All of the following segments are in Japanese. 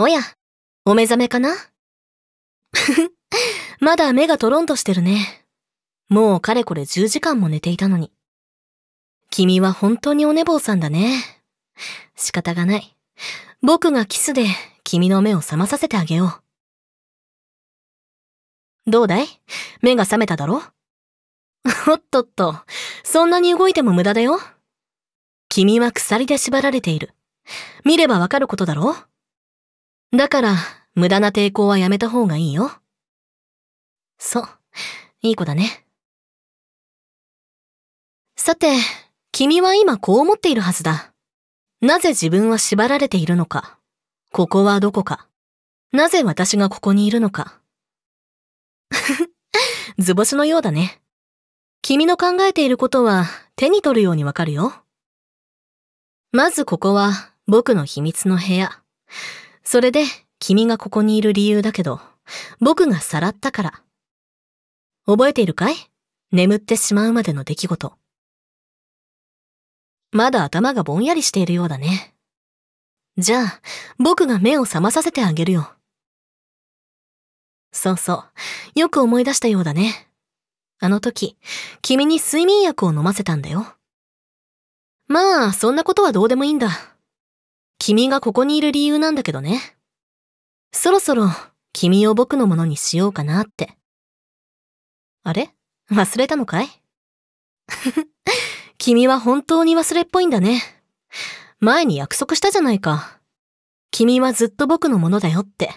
おや、お目覚めかな まだ目がトロンとしてるね。もうかれこれ10時間も寝ていたのに。君は本当にお寝坊さんだね。仕方がない。僕がキスで君の目を覚まさせてあげよう。どうだい目が覚めただろおっとっと、そんなに動いても無駄だよ。君は鎖で縛られている。見ればわかることだろうだから、無駄な抵抗はやめた方がいいよ。そう、いい子だね。さて、君は今こう思っているはずだ。なぜ自分は縛られているのか。ここはどこか。なぜ私がここにいるのか。図星のようだね。君の考えていることは手に取るようにわかるよ。まずここは僕の秘密の部屋。それで、君がここにいる理由だけど、僕がさらったから。覚えているかい眠ってしまうまでの出来事。まだ頭がぼんやりしているようだね。じゃあ、僕が目を覚まさせてあげるよ。そうそう、よく思い出したようだね。あの時、君に睡眠薬を飲ませたんだよ。まあ、そんなことはどうでもいいんだ。君がここにいる理由なんだけどね。そろそろ君を僕のものにしようかなって。あれ忘れたのかい 君は本当に忘れっぽいんだね。前に約束したじゃないか。君はずっと僕のものだよって。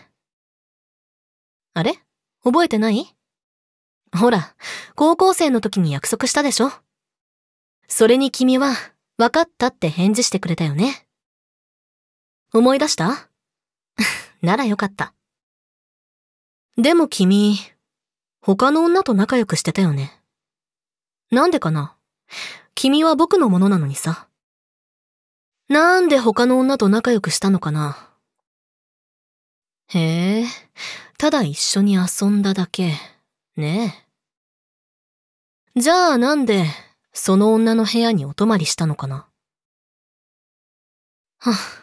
あれ覚えてないほら、高校生の時に約束したでしょそれに君は、分かったって返事してくれたよね。思い出した ならよかった。でも君、他の女と仲良くしてたよね。なんでかな君は僕のものなのにさ。なんで他の女と仲良くしたのかなへえ、ただ一緒に遊んだだけ、ねえ。じゃあなんで、その女の部屋にお泊まりしたのかなはっ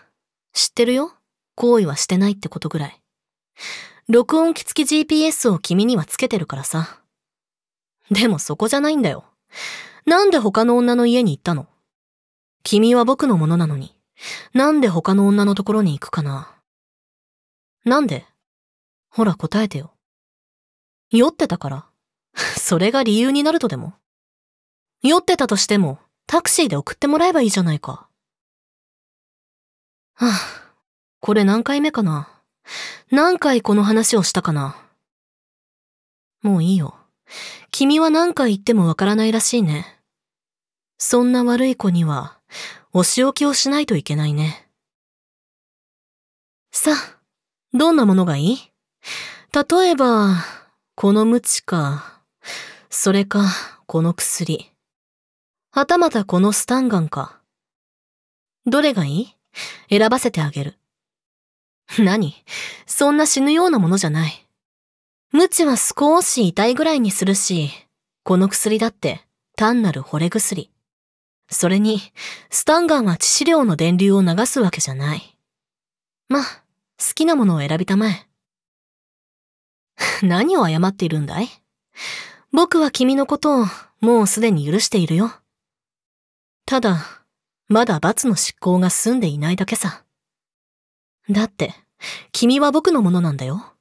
知ってるよ。行為はしてないってことぐらい。録音機付き GPS を君にはつけてるからさ。でもそこじゃないんだよ。なんで他の女の家に行ったの君は僕のものなのに、なんで他の女のところに行くかななんでほら答えてよ。酔ってたから。それが理由になるとでも。酔ってたとしても、タクシーで送ってもらえばいいじゃないか。はあ、これ何回目かな何回この話をしたかなもういいよ。君は何回言ってもわからないらしいね。そんな悪い子には、お仕置きをしないといけないね。さあ、どんなものがいい例えば、この無知か、それか、この薬。はたまたこのスタンガンか。どれがいい選ばせてあげる。何そんな死ぬようなものじゃない。無知は少し痛いぐらいにするし、この薬だって単なる惚れ薬。それに、スタンガンは致死量の電流を流すわけじゃない。ま、好きなものを選びたまえ。何を謝っているんだい僕は君のことをもうすでに許しているよ。ただ、まだ罰の執行が済んでいないだけさ。だって、君は僕のものなんだよ。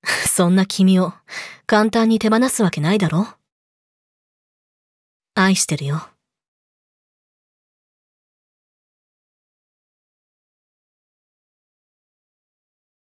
そんな君を簡単に手放すわけないだろ愛してるよ。